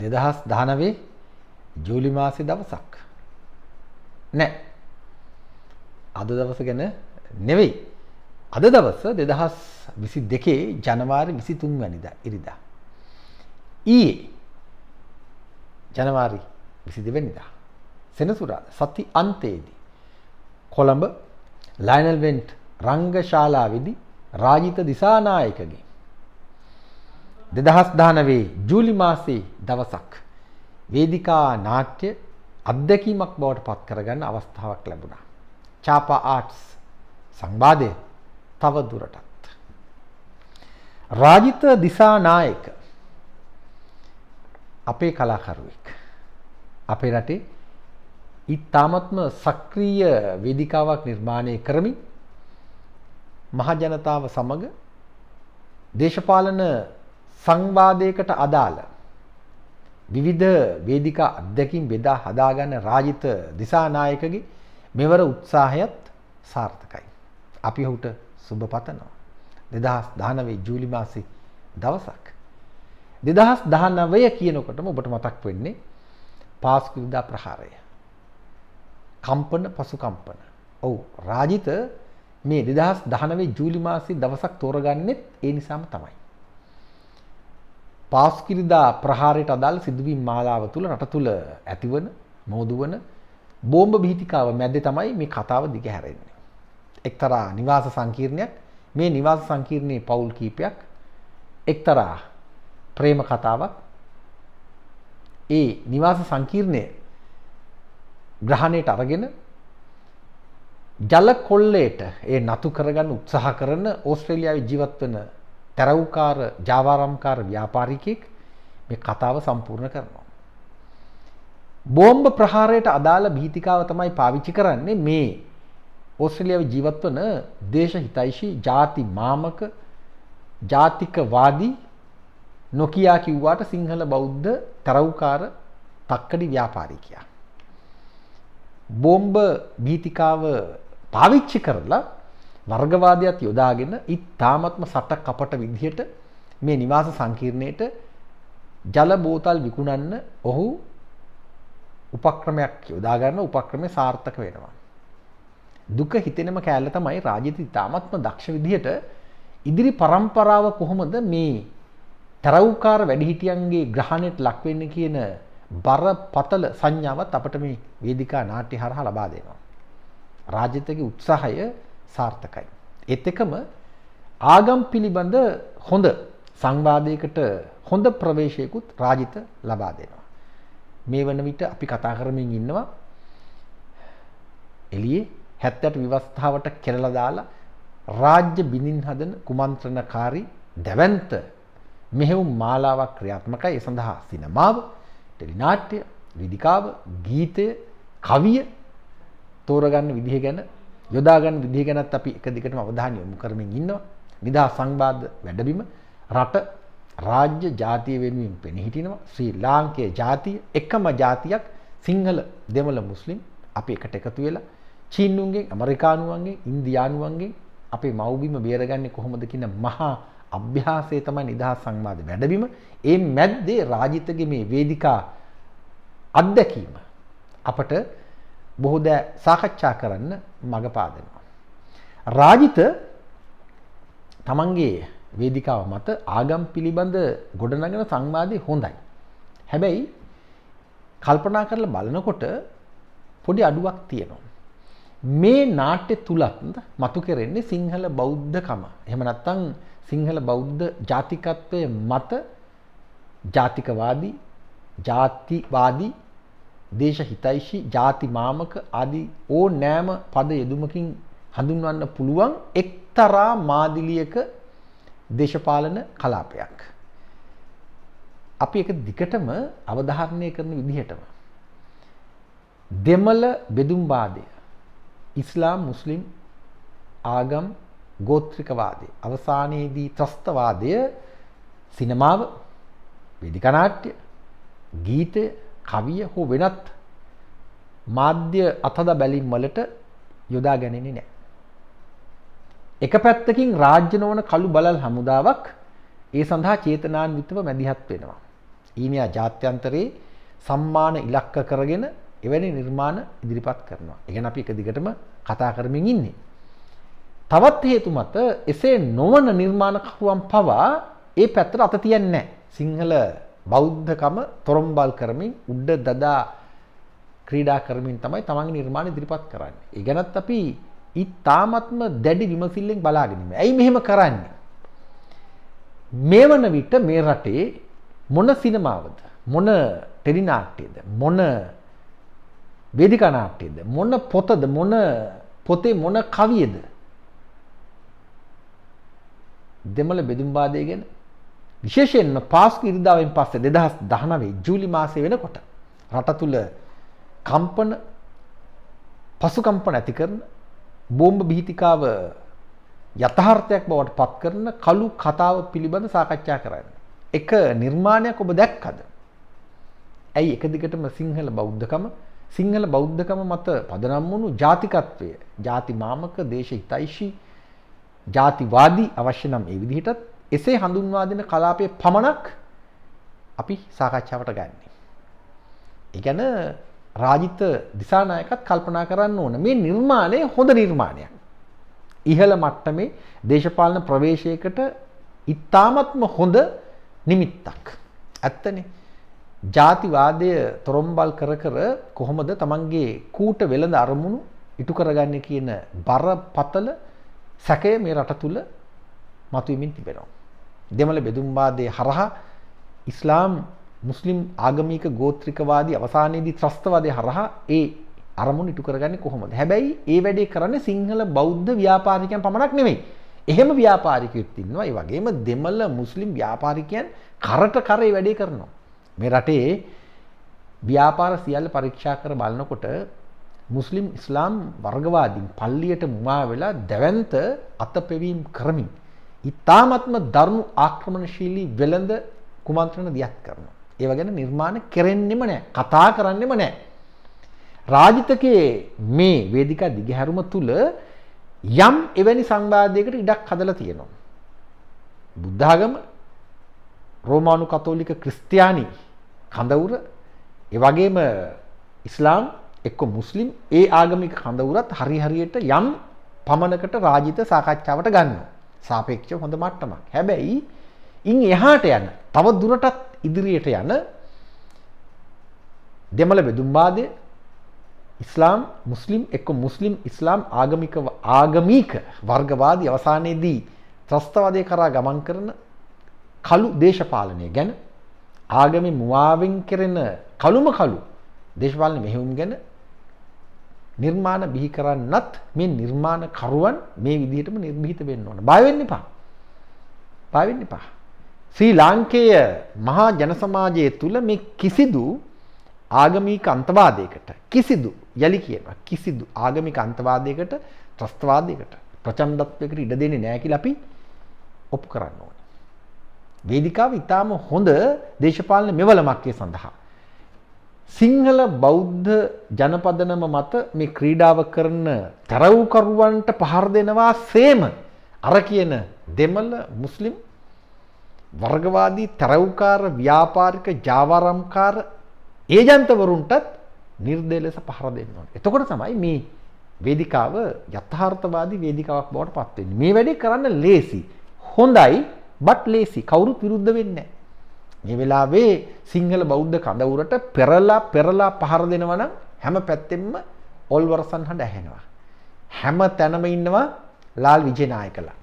දෙදහස් දහනවේ ජූලි මාසි දවසක් නෑ අද දවස ගැන නෙවෙයි අද දවස දෙදහස් විසි දෙකේ ජනවාරි විසි තුන් වැනිද ඉරිදා ඊ ජනවාරි විසි දෙවැනිදා සෙනසුරා සති අන්තයේදී කොළඹ ලයිනල්වෙන්ට් රංගශාලාවිදි රාජිත දිසානායකගේ 2019 ජූලි මාසයේ දවසක් වේදිකා නාට්‍ය අත්දැකීමක් බවට පත් කරගන්න අවස්ථාවක් ලැබුණා. චාපා ආර්ට්ස් සංවාදය තව දුරටත්. රාජිත දිසානායක අපේ කලාකරුවෙක්. අපේ රටේ ඉතාමත්ම සක්‍රීය වේදිකාවක් නිර්මාණය කරමින් මහජනතාව සමග දේශපාලන සංවාදයකට අදාළ විවිධ වේදිකා අධ්‍යක්ෂින් බෙදා හදාගන්න රාජිත දිසානායකගේ මෙවර උත්සාහයත් සාර්ථකයි. අපි ඔහුට සුබ පතනවා. 2019 ජූලි මාසේ දවසක් 2019 කියනකොටම ඔබට මතක් වෙන්නේ පාස්කුදා ප්‍රහාරය. කම්පන පසු කම්පන. ඔව් රාජිත මේ 2019 ජූලි මාසේ දවසක් තෝරගන්නෙත් ඒ නිසාම තමයි. පාස්කිරිදා ප්‍රහාරයට අදාළ සිදුවීම් මාලාව තුළ රට තුළ ඇතිවන මෝදුවන බෝම්බ භීතිකාව මැද්දේ තමයි මේ කතාව දිග හැරෙන්නේ. එක්තරා නිවාස සංකීර්ණයක් මේ නිවාස සංකීර්ණයේ පවුල් කීපයක් එක්තරා ප්‍රේම කතාවක් ඒ නිවාස සංකීර්ණය ග්‍රහණයට අරගෙන ජල කොල්ලේට ඒ නතු කරගන්න උත්සාහ කරන ඕස්ට්‍රේලියාවේ ජීවත් වෙන ටැරව්කාර ජාවාරම්කාර ව්‍යාපාරිකයෙක් මේ කතාව සම්පූර්ණ කරනවා. බෝම්භ ප්‍රහාරයට අදාළ භීතිකාව තමයි පාවිච්චි කරන්නේ මේ ඔස්ට්‍රලියාව ජීවත්වන දේශ හිතයිශී ජාති මාමක ජාතිකවාදී නොකයා කිව්වාට සිංහල බෞද්ධ තරව්කාර තක්කඩි ව්‍යාපාරිකයා. බෝම්භ භීතිකාව පාවිච්චි කරලා වර්ගවාදයක් යොදාගෙන ඉතාමත්ම සට කපට විදිහට මේ නිවාස සංකීර්ණයට ජල බෝතල් විකුණන්න ඔහු උපක්‍රමයක් යොදාගන්න උපක්‍රමය සාර්ථක වෙනවා. දුක හිතෙනම කෑල්ල තමයි රාජිත ඉතාමත්ම දක්ෂ විදිහට ඉදිරි පරම්පරාව කොහොමද මේ තරව්කාර වැඩිහිටියන්ගේ ග්‍රහණයට ලක්වෙන්න කියන බරපතල සංඥාවත් අපට මේ වේදිකා නාට්‍ය හරහා ලබා දෙනවා. රාජිතගේ උත්සාහය සාර්ථකයි. ඒත් එකම ආගම් පිළිබඳ හොඳ සංවාදයකට හොඳ ප්‍රවේශයකුත් රාජිත ලබා දෙනවා. මේ වන විට අපි කතා කරමින් ඉන්නවා එළියේ හැත්තට විවස්ථාවට කෙරලා දාලා රාජ්‍ය බිඳින් හදන කුමන්ත්‍රණකාරී දැවැන්ත මෙහෙවුම් මාලාවක් ක්‍රියාත්මකයි ඒ සඳහා සිනමාව, ටෙලිනාට්‍ය, විදිකාව, ගීතය, කවිය තෝරගන්න විදිහ ගැන යොදාගන්න විදිහ ගැනත් අපි එක දිගටම අවධානය යොමු කරමින් ඉන්නවා. නිදා සංවාද වැඩබිම රට රාජ්‍ය ජාතිය වෙනුවෙන් පෙනී හිටිනවා. ශ්‍රී ලාංකේය ජාතිය එකම ජාතියක් සිංහල දෙමළ මුස්ලිම් අපි එකට එකතු වෙලා චීනුන්ගෙන් ඇමරිකානුවන්ගෙන් ඉන්දියානුවන්ගෙන් අපේ මව්බිම බේරගන්නේ කොහොමද කියන මහා අභ්‍යාසය තමයි නිදහස් සංවාද වැඩබිම. ඒ මැද්දේ රාජිතගේ මේ වේදිකා අත්දැකීම අපට බොහෝ දෑ සාකච්ඡා කරන්න මඟ පාදෙනවා. රාජිත තමන්ගේ වේදිකාව මත ආගම් පිළිබඳ ගොඩනගෙන සංවාදය හොඳයි. හැබැයි කල්පනා කරලා බලනකොට පොඩි අඩුවක් තියෙනවා. මේ නාට්‍ය තුලත් මතු කෙරෙන්නේ සිංහල බෞද්ධකම. එහෙම නැත්නම් සිංහල බෞද්ධ ජාතිකත්වයේ මත ජාතිකවාදී, ජාතිවාදී දේශහිතයිෂි ಜಾති මාමක ආදී ඕ නෑම පද යෙදුමකින් හඳුන්වන්න පුළුවන් එක්තරා මාදිලියක දේශපාලන කලාපයක්. අපි එක දිකටම අවධාරණය කරන විදිහටම දෙමළ බෙදුම්වාදය ඉස්ලාම් මුස්ලිම් ආගම් ගෝත්‍රිකවාදය අවසානයේදී ත්‍රස්තවාදය සිනමාව වේදිකනාට්‍ය ගීතය කවිය හෝ වෙනත් මාධ්‍ය අතද බැලින් වලට යොදා ගැනෙන නෑ. එක පැත්තකින් රාජ්‍ය නොවන කළු බලල් හමුදාවක් ඒ සඳහා චේතනාන් විතව මැදිහත් වෙනවා. ඊමයා ජාත්‍යන්තරයේ සම්මාන ඉලක්ක කරගෙන එවැනි නිර්මාණ ඉදිරිපත් කරනවා. එකන අපි එක දිගටම කතා කරමින් ඉන්නේ. තවත් හේතු මත එසේ නොවන නිර්මාණකරුවන් පවා ඒ පැත්තට අත තියන්නේ නැහැ. සිංහල බෞද්ධකම තොරම්බල් කරමින් උඩ්ඩ දදා ක්‍රීඩා කරමින් තමයි තමන්ගේ නිර්මාණ ඉදිරිපත් කරන්න. ඒගැනත් අපි ඉතාමත්ම දැඩි විමසිල්ලෙන් බලාගෙනීම. ඇයි මෙහෙම කරන්න. මේ වන විට මේ රටේ මොන සිනමාවද මොන ටෙලිනාට්‍යයද මොන වේදිකනාට්‍යයද මොන පොතද මොන පොතේ මොන කවියද දෙමළ බෙදුම්බාදය ගැන විශේෂයෙන්ම පාස්කු ඉරිදාවෙන් පස්සේ දෙදහස් දහනවේ ජූලි මාසය වෙනකොට රට තුළ කම්පන පසුකම්පන ඇති කරන බෝම්භ භීතිකාව යථාර්ථයක් බවට පත් කරන කළු කතාව පිළිබඳ සාකච්ඡා කරන්න. එක නිර්මාණයක් ඔබ දැක්කද. ඇයි එක දිගටම සිංහල බෞද්ධකම සිංහල බෞද්ධකම මත පදනම් වුණු ජාතිකත්වය ජාති මාමක දේශ හිතයිශී ජාතිවාදී අවශ්‍ය නම් ඒ විදිහටත් එසේ හඳුන්වා දෙන කලාපය පමණක් අපි සාකච්ඡාවට ගන්න. එකැන රාජිත දිසානායකත් කල්පනා කරන්න ඕන මේ නිර්මාණය හොඳ නිර්මාණයක්. ඉහළ මට්ටමේ දේශපාලන ප්‍රවේශයකට ඉත්තාමත්ම හොඳ නිමිත්තක්. ඇත්තනේ ජාතිවාදය තොරම්බල් කර කර කොහොමද තමන්ගේ කූට වෙළඳ අරමුණු ඉටු කරගන්න කියන බරපතල සැකය මේ රට තුළ මතුවමින් තිබෙනවා. දෙමළ බෙදුම්වාදය හරහා ඉස්ලාම් මුස්ලිම් ආගමික ගෝත්‍රිකවාදී අවසානයේදී ත්‍රස්තවාදය හරහා ඒ අරමුණ ඉටු කරගන්නේ කොහොමද? හැබැයි ඒ වැඩේ කරන්නේ සිංහල බෞද්ධ ව්‍යාපාරිකයන් පමණක් නෙමෙයි. එහෙම ව්‍යාපාරිකයොත් ඉන්නවා. ඒ වගේම දෙමළ මුස්ලිම් ව්‍යාපාරිකයන් කරට කරේ වැඩේ කරනවා. මේ රටේ ව්‍යාපාර සියල්ල පරීක්ෂා කර බලනකොට මුස්ලිම් ඉස්ලාම් වර්ගවාදීන් පල්ලියට මුවා වෙලා දැවැන්ත අතපෙවීම් කරමින් ඉතාමත්ම ධර්ම ආක්‍රමණශීලී වෙළඳ කුමන්ත්‍රණ දියත් කරනවා. ඒව ගැන නිර්මාණ කරන්නෙම නෑ කතා කරන්නෙම නෑ. රාජිතකයේ මේ වේදිකා දිගහැරුම තුළ යම් එවැනි සංවාදයකට ඉඩක් හදලා තියෙනවා. බුද්ධාගම රෝමානු කතෝලික ක්‍රිස්තියානි කඳවුර ඒ වගේම ඉස්ලාම් එක්ක මුස්ලිම් ඒ ආගමික කඳවුරත් හරි හරියට යම් පමණකට රාජිත සාකච්ඡාවට ගන්නවා. සාපේක්ෂව හොඳ මට්ටමක්. හැබැයි ඉන් එහාට යන තව දුරටත් ඉදිරියට යන දෙමළ බෙදුම්වාදය ඉස්ලාම් මුස්ලිම් එක්ක මුස්ලිම් ඉස්ලාම් ආගමික ආගමික වර්ගවාදී අවසානයේදී ත්‍රස්තවාදය කරා ගමන් කරන කළු දේශපාලනය ගැන ආගමේ මුවාවෙන් කෙරෙන කළුම කළු දේශපාලන මෙහෙයුම් ගැන නිර්මාණ බිහි කරන්නත් මේ නිර්මාණකරුවන් මේ විදිහටම නිර්භීත වෙන්න ඕන. බය වෙන්න එපා. බය වෙන්න එපා. ශ්‍රී ලාංකේය මහා ජන සමාජය තුල මේ කිසිදු ආගමික අන්තවාදයකට කිසිදු යලි කියනවා කිසිදු ආගමික අන්තවාදයකට ත්‍රස්තවාදයකට ප්‍රචණ්ඩත්වයකට ඉඩ දෙන්නේ නැහැ කියලා අපි ඔප්පු කරන්න ඕනේ. වේදිකාව ඊටාම හොඳ දේශපාලන මෙවලමක් සඳහා සිංහල බෞද්ධ ජනපදනම මත මේ ක්‍රීඩාව කරන තරව්කරුවන්ට පහර දෙනවා සේම අර කියන දෙමළ මුස්ලිම් වර්ගවාදී තරව්කාර ව්‍යාපාරික ජාවාරම්කාර ඒජන්තවරුන්ටත් නිර්දේලෙස පහර දෙන්න ඕන. එතකොට තමයි මේ වේදිකාව යථාර්ථවාදී වේදිකාවක් බවට පත් වෙන්නේ. මේ වැඩේ කරන්න ලේසි. හොඳයි, but ලේසි. කවුරුත් විරුද්ධ වෙන්නේ නැහැ. මේ වෙලාවේ සිංහල බෞද්ධ කඳවුරට පෙරලා පෙරලා පහර දෙනවනම් හැම පැත්තෙම ඔල්වර්සන් හඬ ඇහෙනවා. හැම තැනම ඉන්නවා ලාල් විජේනායකලා.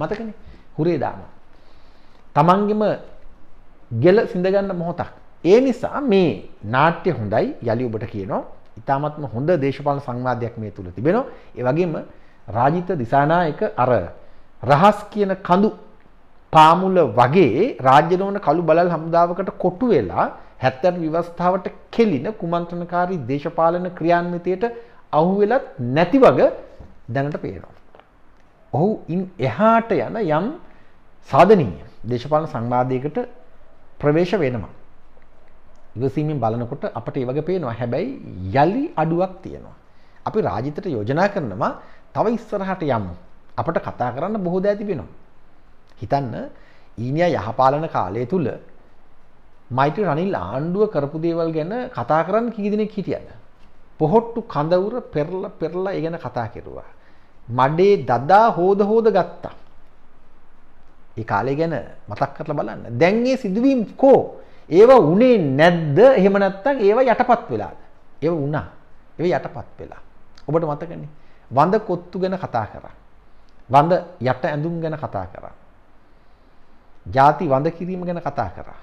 මතකනේ හුරේ දානවා. තමන්ගෙම ගෙල සිඳගන්න මොහොතක්. ඒ නිසා මේ නාට්‍ය හොඳයි යළි ඔබට කියනවා. ඉතාමත්ම හොඳ දේශපාලන සංවාදයක් මේ තුල තිබෙනවා. ඒ වගේම රාජිත දිසානායක අර රහස් කියන කඳු පාමුල වගේ රාජ්‍ය නොවන කළු බලල් හමුදාවකට කොටු වෙලා 70 විවස්ථාවට කෙලින කුමන්ත්‍රණකාරී දේශපාලන ක්‍රියාන්විතයට අහු වෙලත් නැති වග දැනට පේනවා. ඔහු ඉන් එහාට යන යම් සාධනීය දේශපාලන සංවාදයකට ප්‍රවේශ වෙනවා. ඉවසීමෙන් බලනකොට අපට ඒ වගේ පේනවා. හැබැයි යලි අඩුවක් තියෙනවා. අපි රාජිතට යෝජනා කරනවා තව ඉස්සරහට යමු. අපට කතා කරන්න බොහෝ දෑ තිබෙනවා. හිතන්න ඊනියා යහපාලන කාලය තුල මෛත්‍රී රනිල් ආණ්ඩුව කරපු දේවල් ගැන කතා කරන්න කී දෙනෙක් හිටියද? පොහොට්ටු කඳවුර පෙරලා පෙරලා ඒ ගැන කතා කෙරුවා. මඩේ දදා හොද හොද ගත්තා. ඒ කාලේ ගැන මතක් කරලා බලන්න. දැන් මේ සිදුවීම් කෝ ඒව උනේ නැද්ද? එහෙම නැත්නම් ඒව යටපත් වෙලාද? ඒව වුණා. ඒව යටපත් වෙලා. ඔබට මතකනේ. වඳ කොත්තු ගැන කතා කරා. වඳ යට ඇඳුම් ගැන කතා කරා. ಜಾති වඳ කිරීම ගැන කතා කරා.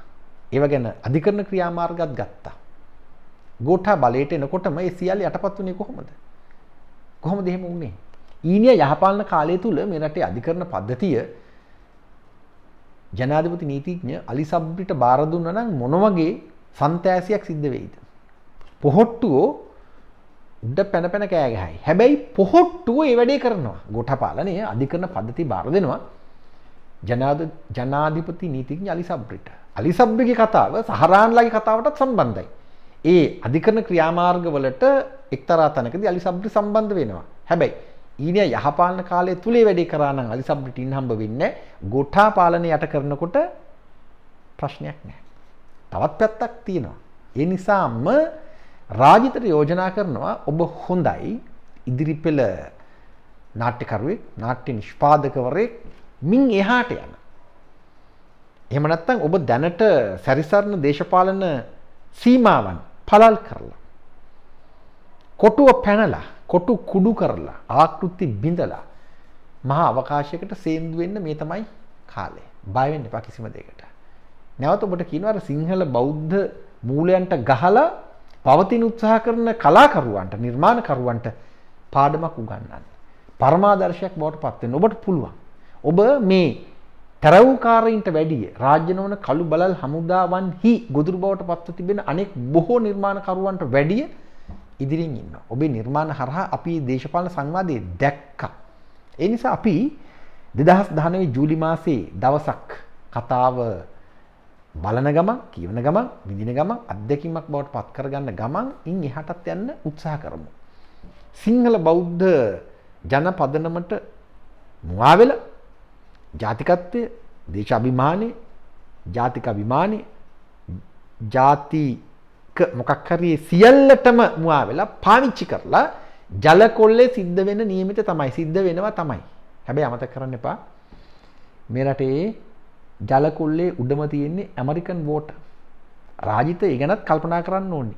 ඒව ගැන අධිකරණ ක්‍රියාමාර්ගත් ගත්තා. ගෝඨා බලයට එනකොටම ඒ සියල්ල යටපත් වුණේ කොහොමද? කොහොමද එහෙම වුණේ? ඊනිය යහපාලන කාලය තුල මේ රටේ අධිකරණ පද්ධතිය ජනාධිපති නීතිඥ අලි සබ්රිට බාර දුන්නා නම් මොන වගේ සන්තෑසියක් සිද්ධ වෙයිද? පොහොට්ටුවෝ උඩ පැන පැන කෑ ගහයි. හැබැයි පොහොට්ටුවෝ ඒ වැඩේ කරනවා. ගෝඨා පාලනය අධිකරණ පද්ධති බාර දෙනවා. ජනාද ජනාධිපති නීතිඥ අලිසබ්්‍රිට අලිසබ්්‍රිගි කතාව සහරාන්ලගේ කතාවටත් සම්බන්ධයි. ඒ අධිකරන ක්‍රියාමාර්ගවලට එක්තරා තැනකද අලිසබ්්‍රි සම්බන්ධ වෙනවා හැබැයි ඊනය යහපාලන කාලය තුළේ වැඩි කරන්න අලිසබ්්‍රිටින් හම්බ වෙන්න ගොට්ටා පාලනය යට කරනකොට ප්‍රශ්නයක් නෑ. තවත් පැත්තක් තියෙනවා. ඒ නිසාම රාජිතර යෝජනා කරනවා ඔබ හොඳයි ඉදිරිපෙළ නාට්‍යකරුවෙක් නාට්‍ය නිෂ්පාදකවරයෙක් මින් එහාට යන. එහෙම නැත්නම් ඔබ දැනට සැරිසරන දේශපාලන සීමාවන් පළල් කරලා කොටුව පැනලා කොටු කුඩු කරලා ආකෘති බිඳලා මහා අවකාශයකට සේන්දු වෙන්න මේ තමයි කාලය. බය වෙන්න එපා කිසිම දෙයකට. නැවත ඔබට කියනවා අර සිංහල බෞද්ධ මූලයන්ට ගහලා පවතින උත්සාහ කරන කලාකරුවන්ට නිර්මාණකරුවන්ට පාඩමක් උගන්වන්න. පරමාදර්ශයක් බවට පත් වෙන්න ඔබට පුළුවන්. ඔබ මේ තැරවකාරයින්ට වැඩිය රාජ්‍යනවන කළු බලල් හමුදාවන් හි ගොදුර බවට පත්ව තිබෙන අනෙක් බොහෝ නිර්මාණකරුවන්ට වැඩිය ඉදිරිින් ඉන්න. ඔබේ නිර්මාණ හරහා අපි දේශපාලන සංවාදය දැක්ක. එනිසා අපි දෙදහස් ධනව ජූලිමාසේ දවසක් කතාව බලන ගම කියවන ගම විදින ගම අත්දැකීමක් බවට පත්කරගන්න ගමන් ඉන් එහටත් යන්න උත්සාහ කරමු. සිංහල බෞද්ධ ජන පදනමට මවාවෙල ජාතිකත්වය දේශාභිමානය ජාතික අභිමානය ජාතික මොකක් හරියේ සියල්ලටම මවා වෙලා පාවිච්චි කරලා ජලකොල්ලේ සිද්ධ වෙන නියමිත තමයි සිද්ධ වෙනවා තමයි හැබැයි අමත කරන්න එපා මේ රටේ ජලකුල්ලේ උඩම තියෙන්නේ ඇමරිකන් වෝට රාජිත ඒගැනත් කල්පනා කරන්න ඕන්නේ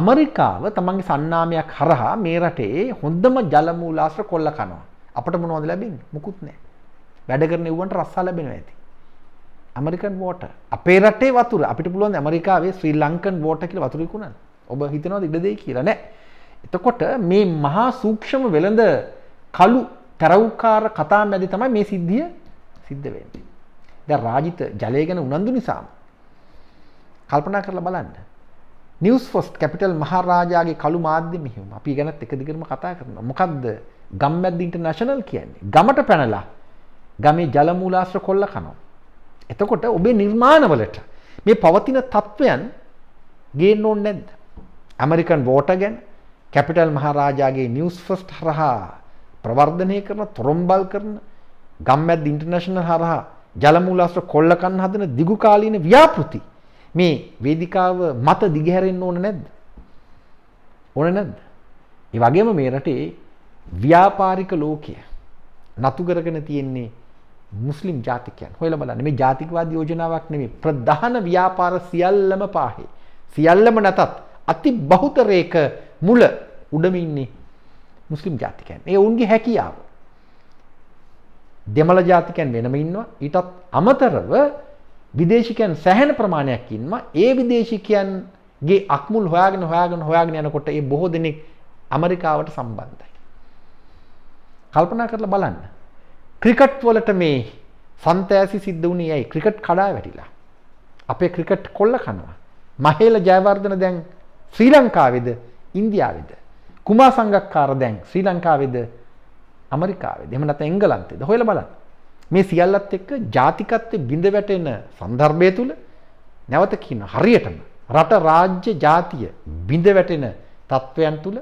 අමරිකාව තමන්ගේ සන්නාමයක් හරහා මේ රටේ හොඳම ජලමූලාශ්‍ර කොල්ල කනවා අපට මොනොද ලැබින් මුකුත් නෑ වැඩ කරන එව්වන්ට රස්සා ලැබෙනවා ඇති. ඇමරිකන් වෝට අපේ රටේ වතුර අපිට පුළුවන් ඇමරිකාවේ ශ්‍රී ලංකන් වෝට කියල වතුර විකුණන් ඔබ හිතනවද ඉඩ දෙයි කියලා නෑ. එතකොට මේ මහා සූක්ෂම වෙළඳ කළු තරව්කාර කතා මැදි තමයි මේ සිද්ධිය සිද්ධ වෙන්නේ. දැන් රාජිත ජලය ගැන උනන්දු නිසාම කල්පනා කරලා බලන්න. නිවස් ෆොස්ට් කැපිටල් මහරාජාගේ කළු මාධ්‍ය මෙහෙම අපි ගැනත් එක දිගටම කතා කරනවා. මොකද්ද ගම්මැද්ද ඉන්ටර්නැෂනල් කියන්නේ? ගමට පැනලා ගමේ ජලමූලාශ්‍ර කොල්ල කනවා. එතකොට ඔබේ නිර්මාණවලට මේ පවතින තත්ත්වයන් ගේන්න ඕනේ නැද්ද? ඇමරිකන් වෝටර් ගැන කැපිටල් මහරජාගේ නිවුස් ෆස්ට් හරහා ප්‍රවර්ධනය කරන තොරම්බල් කරන ගම්මැද්ද ඉන්ටර්නැෂනල් හරහා ජලමූලාශ්‍ර කොල්ල කන්න හදන දිගුකාලීන ව්‍යාපෘති මේ වේදිකාව මත දිගහැරෙන්න ඕනේ නැද්ද? ඕනේ නැද්ද? ඒ වගේම මේ රටේ ව්‍යාපාරික ලෝකය නතු කරගෙන තියෙන්නේ මුස්ලිම් ජාතිකයන් හොයලා බලන්න මේ ජාතිකවාදී යෝජනාවක් නෙමෙයි ප්‍රධාන ව්‍යාපාර සියල්ලම පාහේ සියල්ලම නැතත් අති බහුතරයක මුල උඩම ඉන්නේ මුස්ලිම් ජාතිකයන් ඒ ඔවුන්ගේ හැකියාව දෙමළ ජාතිකයන් වෙනම ඉන්නවා ඊටත් අමතරව විදේශිකයන් සැහැණ ප්‍රමාණයක් ඉන්නවා ඒ විදේශිකයන්ගේ අක්මුල් හොයාගෙන හොයාගෙන හොයාගෙන යනකොට ඒ බොහෝ දෙනෙක් ඇමරිකාවට සම්බන්ධයි කල්පනා කරලා බලන්න ක්‍රිකට් වලට මේ සන්තෑසි සිද්ධ වුණේ ඇයි ක්‍රිකට් කඩා වැටිලා. අපේ ක්‍රිකට් කොල්ල කනවා. මහේල ජයවර්ධන දැන් ශ්‍රී ලංකාවේද ඉන්දියාවේද. කුමා සංගක්කාර දැන් ශ්‍රී ලංකාවේද ඇමරිකාවේද එහෙම නැත්නම් එංගලන්තේද හොයලා බලන්න. මේ සියල්ලත් එක්ක ජාතිකත්වයේ බිඳ වැටෙන සන්දර්භය තුල නැවත කියන හරියටම රට රාජ්‍ය ජාතිය බිඳ වැටෙන තත්වයන් තුල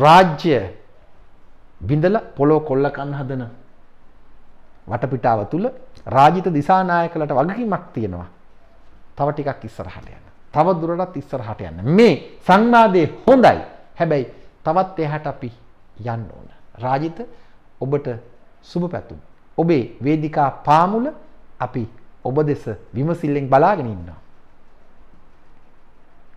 රාජ්‍ය බිඳලා පොළොව කොල්ල කන්න හදන වටපිටාව තුල රාජිත දිසානායකලට වගකීමක් තියෙනවා. තව ටිකක් ඉස්සරහට යන්න. තව දුරටත් ඉස්සරහට යන්න. මේ සංවාදයේ හොඳයි. හැබැයි තවත් එහාට අපි යන්න ඕන. රාජිත ඔබට සුබ පැතුම්. ඔබේ වේදිකා පාමුල අපි ඔබ දෙස විමසිල්ලෙන් බලාගෙන ඉන්නවා.